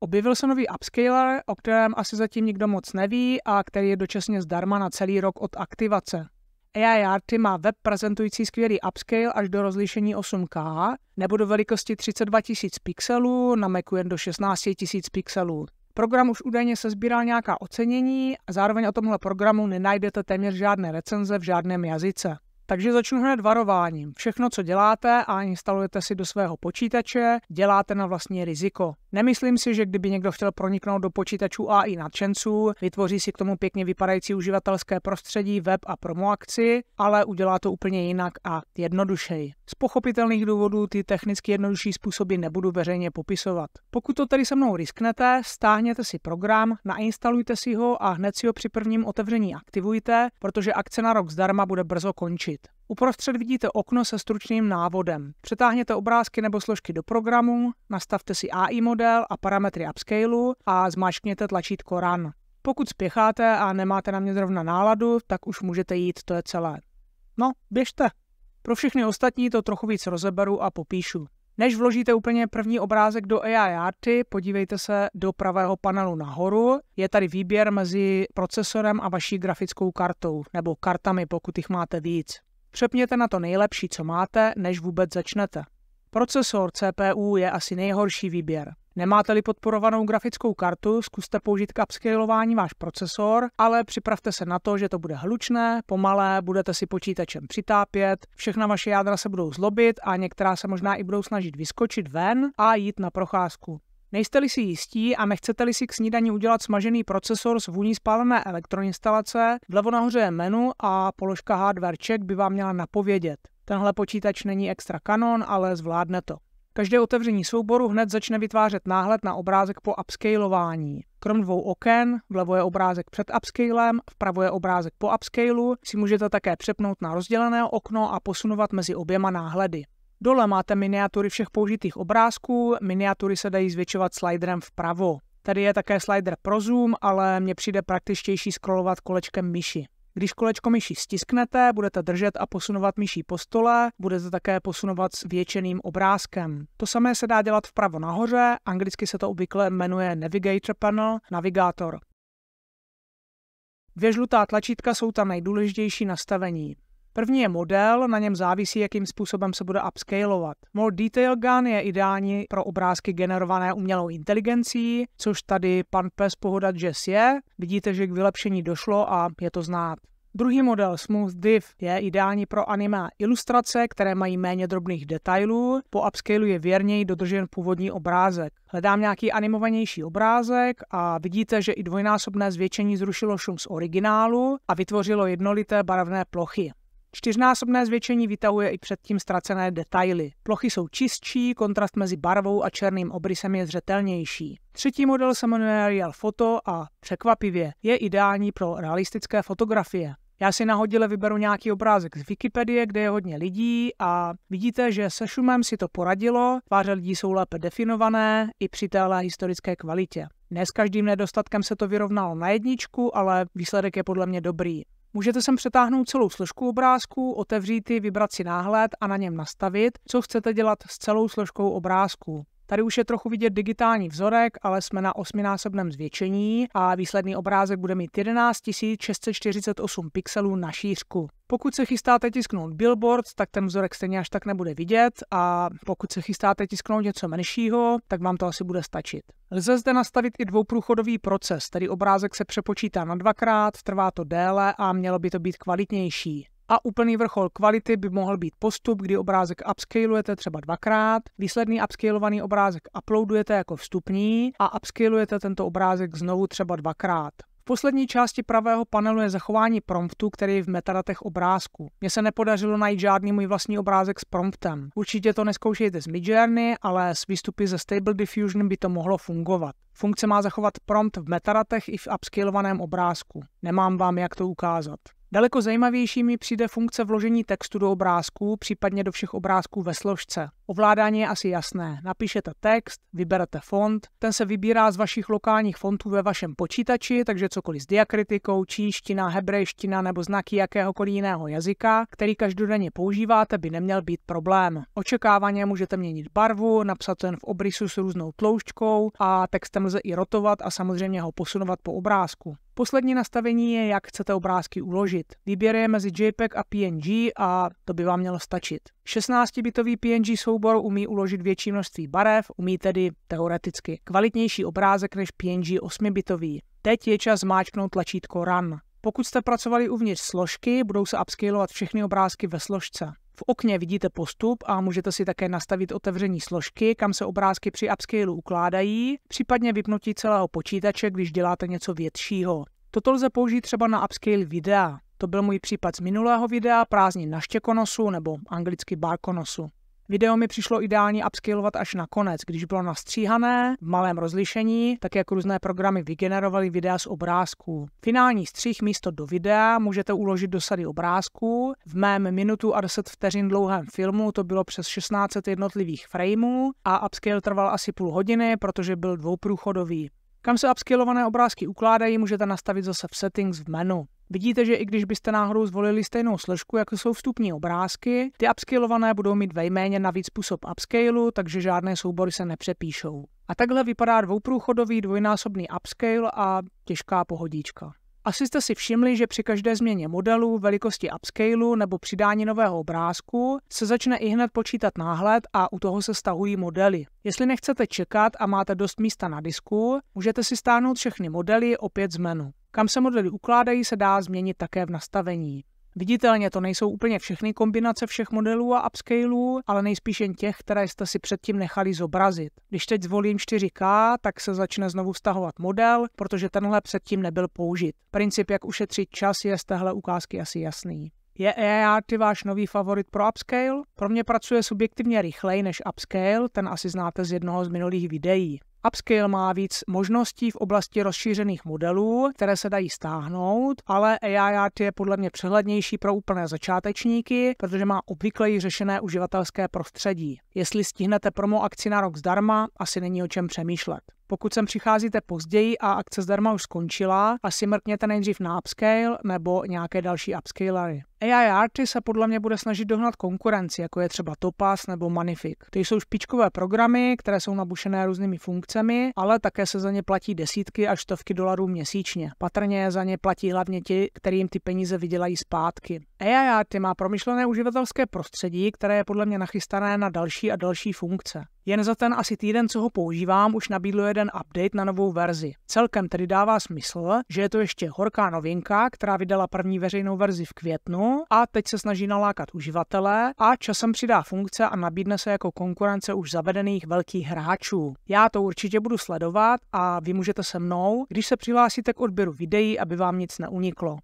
Objevil se nový upscaler, o kterém asi zatím nikdo moc neví a který je dočasně zdarma na celý rok od aktivace. AI Arty má web prezentující skvělý upscale až do rozlišení 8K nebo do velikosti 32 000 pixelů, na Macu jen do 16 000 pixelů. Program už údajně se sbíral nějaká ocenění a zároveň o tomhle programu nenajdete téměř žádné recenze v žádném jazyce. Takže začnu hned varováním. Všechno, co děláte a instalujete si do svého počítače, děláte na vlastní riziko. Nemyslím si, že kdyby někdo chtěl proniknout do počítačů i nadšenců, vytvoří si k tomu pěkně vypadající uživatelské prostředí, web a promo akci, ale udělá to úplně jinak a jednodušeji. Z pochopitelných důvodů ty technicky jednodušší způsoby nebudu veřejně popisovat. Pokud to tedy se mnou risknete, stáhněte si program, nainstalujte si ho a hned si ho při prvním otevření aktivujte, protože akce na rok zdarma bude brzo končit. Uprostřed vidíte okno se stručným návodem. Přetáhněte obrázky nebo složky do programu, nastavte si AI model a parametry upscaleu a zmáčkněte tlačítko Run. Pokud spěcháte a nemáte na mě zrovna náladu, tak už můžete jít, to je celé. No, běžte. Pro všechny ostatní to trochu víc rozeberu a popíšu. Než vložíte úplně první obrázek do AI Arty, podívejte se do pravého panelu nahoru. Je tady výběr mezi procesorem a vaší grafickou kartou, nebo kartami, pokud jich máte víc. Přepněte na to nejlepší, co máte, než vůbec začnete. Procesor CPU je asi nejhorší výběr. Nemáte-li podporovanou grafickou kartu, zkuste použít k upscalování váš procesor, ale připravte se na to, že to bude hlučné, pomalé, budete si počítačem přitápět, všechna vaše jádra se budou zlobit a některá se možná i budou snažit vyskočit ven a jít na procházku. Nejste-li si jistí a nechcete-li si k snídani udělat smažený procesor s vůní spálené elektroinstalace, vlevo nahoře je menu a položka hardware check by vám měla napovědět. Tenhle počítač není extra kanon, ale zvládne to. Každé otevření souboru hned začne vytvářet náhled na obrázek po upscalování. Krom dvou oken, vlevo je obrázek před upscalem, vpravo je obrázek po upscalu, si můžete také přepnout na rozdělené okno a posunovat mezi oběma náhledy. Dole máte miniatury všech použitých obrázků, miniatury se dají zvětšovat sliderem vpravo. Tady je také slider pro zoom, ale mně přijde praktičtější scrollovat kolečkem myši. Když kolečko myší stisknete, budete držet a posunovat myší po stole, budete také posunovat s většeným obrázkem. To samé se dá dělat vpravo nahoře, anglicky se to obvykle jmenuje Navigator Panel, navigátor. Dvě žlutá tlačítka jsou tam nejdůležitější nastavení. První je model, na něm závisí, jakým způsobem se bude upscalovat. More Detail Gun je ideální pro obrázky generované umělou inteligencí, což tady pan Pes Pohoda Jazz je. Vidíte, že k vylepšení došlo a je to znát. Druhý model Smooth Div je ideální pro anime ilustrace, které mají méně drobných detailů, po upscalu je věrněji dodržen původní obrázek. Hledám nějaký animovanější obrázek a vidíte, že i dvojnásobné zvětšení zrušilo šum z originálu a vytvořilo jednolité barevné plochy. Čtyřnásobné zvětšení vytahuje i předtím ztracené detaily. Plochy jsou čistší, kontrast mezi barvou a černým obrysem je zřetelnější. Třetí model se jmenuje Real Photo a překvapivě je ideální pro realistické fotografie. Já si nahodile vyberu nějaký obrázek z Wikipedie, kde je hodně lidí a vidíte, že se šumem si to poradilo, tváře lidí jsou lépe definované i při téhle historické kvalitě. Ne s každým nedostatkem se to vyrovnalo na jedničku, ale výsledek je podle mě dobrý. Můžete sem přetáhnout celou složku obrázku, otevřít ji, vybrat si náhled a na něm nastavit, co chcete dělat s celou složkou obrázku. Tady už je trochu vidět digitální vzorek, ale jsme na osminásobném zvětšení a výsledný obrázek bude mít 11 648 pixelů na šířku. Pokud se chystáte tisknout billboard, tak ten vzorek stejně až tak nebude vidět a pokud se chystáte tisknout něco menšího, tak vám to asi bude stačit. Lze zde nastavit i dvouprůchodový proces, tedy obrázek se přepočítá na dvakrát, trvá to déle a mělo by to být kvalitnější a úplný vrchol kvality by mohl být postup, kdy obrázek upscalujete třeba dvakrát, výsledný upscalovaný obrázek uploadujete jako vstupní a upscalujete tento obrázek znovu třeba dvakrát. V poslední části pravého panelu je zachování promptu, který je v metadatech obrázku. Mně se nepodařilo najít žádný můj vlastní obrázek s promptem. Určitě to neskoušejte z Midjourney, ale s výstupy ze Stable Diffusion by to mohlo fungovat. Funkce má zachovat prompt v metadatech i v upscalovaném obrázku. Nemám vám jak to ukázat. Daleko zajímavější mi přijde funkce vložení textu do obrázků, případně do všech obrázků ve složce. Ovládání je asi jasné. Napíšete text, vyberete font, ten se vybírá z vašich lokálních fontů ve vašem počítači, takže cokoliv s diakritikou, čínština, hebrejština nebo znaky jakéhokoliv jiného jazyka, který každodenně používáte, by neměl být problém. Očekávaně můžete měnit barvu, napsat ten v obrysu s různou tloušťkou a textem lze i rotovat a samozřejmě ho posunovat po obrázku. Poslední nastavení je, jak chcete obrázky uložit. Výběr je mezi JPEG a PNG a to by vám mělo stačit. 16-bitový PNG soubor umí uložit větší množství barev, umí tedy teoreticky kvalitnější obrázek než PNG 8-bitový. Teď je čas zmáčknout tlačítko Run. Pokud jste pracovali uvnitř složky, budou se upscalovat všechny obrázky ve složce. V okně vidíte postup a můžete si také nastavit otevření složky, kam se obrázky při upscaleu ukládají, případně vypnutí celého počítače, když děláte něco většího. Toto lze použít třeba na upscale videa. To byl můj případ z minulého videa prázdnin na štěkonosu nebo anglicky barkonosu. Video mi přišlo ideálně upscalovat až na konec, když bylo nastříhané, v malém rozlišení, tak jak různé programy vygenerovaly videa z obrázků. Finální střih místo do videa můžete uložit do sady obrázků. V mém minutu a 10 vteřin dlouhém filmu to bylo přes 16 jednotlivých frameů a upscale trval asi půl hodiny, protože byl dvouprůchodový. Kam se upscalované obrázky ukládají, můžete nastavit zase v settings v menu. Vidíte, že i když byste náhodou zvolili stejnou složku, jako jsou vstupní obrázky, ty upscalované budou mít vejméně navíc způsob upscalu, takže žádné soubory se nepřepíšou. A takhle vypadá dvouprůchodový dvojnásobný upscale a těžká pohodička. Asi jste si všimli, že při každé změně modelu, velikosti upscalu nebo přidání nového obrázku se začne i hned počítat náhled a u toho se stahují modely. Jestli nechcete čekat a máte dost místa na disku, můžete si stáhnout všechny modely opět z menu. Kam se modely ukládají, se dá změnit také v nastavení. Viditelně to nejsou úplně všechny kombinace všech modelů a upscalů, ale nejspíš jen těch, které jste si předtím nechali zobrazit. Když teď zvolím 4K, tak se začne znovu stahovat model, protože tenhle předtím nebyl použit. Princip, jak ušetřit čas, je z téhle ukázky asi jasný. Je e AIRT váš nový favorit pro upscale? Pro mě pracuje subjektivně rychleji než upscale, ten asi znáte z jednoho z minulých videí. Upscale má víc možností v oblasti rozšířených modelů, které se dají stáhnout, ale AI Art je podle mě přehlednější pro úplné začátečníky, protože má obvykleji řešené uživatelské prostředí. Jestli stihnete promo akci na rok zdarma, asi není o čem přemýšlet. Pokud sem přicházíte později a akce zdarma už skončila, asi mrkněte nejdřív na Upscale nebo nějaké další upscalery. AI Arty se podle mě bude snažit dohnat konkurenci, jako je třeba Topaz nebo Manific. Ty jsou špičkové programy, které jsou nabušené různými funkcemi, ale také se za ně platí desítky až stovky dolarů měsíčně. Patrně za ně platí hlavně ti, kterým ty peníze vydělají zpátky. AI Arty má promyšlené uživatelské prostředí, které je podle mě nachystané na další a další funkce. Jen za ten asi týden, co ho používám, už nabídlo jeden update na novou verzi. Celkem tedy dává smysl, že je to ještě horká novinka, která vydala první veřejnou verzi v květnu a teď se snaží nalákat uživatele a časem přidá funkce a nabídne se jako konkurence už zavedených velkých hráčů. Já to určitě budu sledovat a vy můžete se mnou, když se přihlásíte k odběru videí, aby vám nic neuniklo.